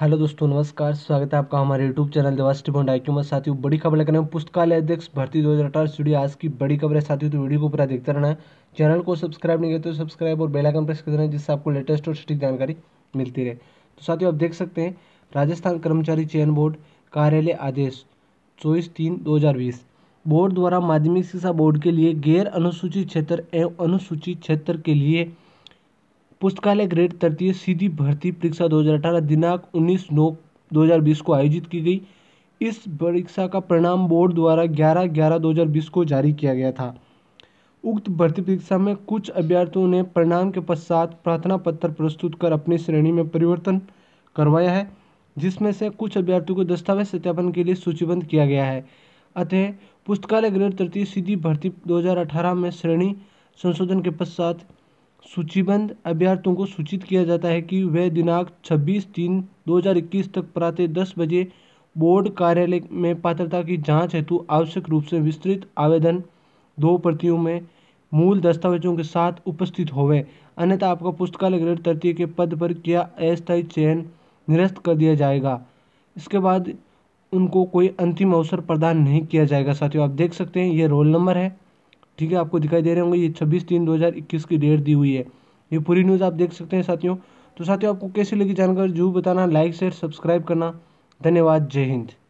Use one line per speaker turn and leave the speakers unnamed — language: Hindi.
हेलो दोस्तों नमस्कार स्वागत है आपका हमारे यूट्यूब चैनल देवास टिपोन डाइक्यू में साथियों बड़ी खबर लेकर पुस्तकालय अध्यक्ष भर्ती दो हज़ार अठारह स्टूडियो आज की बड़ी खबर है साथियों तो वीडियो को पूरा देखते रहना है चैनल को सब्सक्राइब नहीं किया तो सब्सक्राइब और बेल आइकन प्रेस कर देना जिससे आपको लेटेस्ट और सटीक जानकारी मिलती रहे तो साथियों आप देख सकते हैं राजस्थान कर्मचारी चयन बोर्ड कार्यालय आदेश चौबीस तीन दो बोर्ड द्वारा माध्यमिक शिक्षा बोर्ड के लिए गैर अनुसूचित क्षेत्र एवं अनुसूचित क्षेत्र के लिए पुस्तकालय ग्रेड तृतीय सीधी भर्ती परीक्षा 2018 दिनांक 19 नौ 2020 को आयोजित की गई इस परीक्षा का परिणाम बोर्ड द्वारा 11 ग्यारह 2020 को जारी किया गया था उक्त भर्ती परीक्षा में कुछ अभ्यर्थियों ने परिणाम के पश्चात प्रार्थना पत्र प्रस्तुत कर अपनी श्रेणी में परिवर्तन करवाया है जिसमें से कुछ अभ्यर्थियों को दस्तावेज सत्यापन के लिए सूचीबद्ध किया गया है अतः पुस्तकालय ग्रेड तृतीय सीधी भर्ती 2018 में श्रेणी संशोधन के पश्चात सूचीबद्ध अभ्यर्थियों को सूचित किया जाता है कि वे दिनांक छब्बीस तीन दो हज़ार इक्कीस तक प्रातः दस बजे बोर्ड कार्यालय में पात्रता की जाँच हेतु आवश्यक रूप से विस्तृत आवेदन दो प्रतियों में मूल दस्तावेजों के साथ उपस्थित होवे अन्यथा आपका पुस्तकालय ग्रेड तृतीय के पद पर किया अस्थायी चयन निरस्त कर दिया जाएगा इसके बाद उनको कोई अंतिम अवसर प्रदान नहीं किया जाएगा साथियों आप देख सकते हैं ये रोल नंबर है ठीक है आपको दिखाई दे रहे होंगे ये छब्बीस तीन इक्कीस की डेट दी हुई है ये पूरी न्यूज़ आप देख सकते हैं साथियों तो साथियों आपको कैसी लगी जानकारी जरूर बताना लाइक शेयर सब्सक्राइब करना धन्यवाद जय हिंद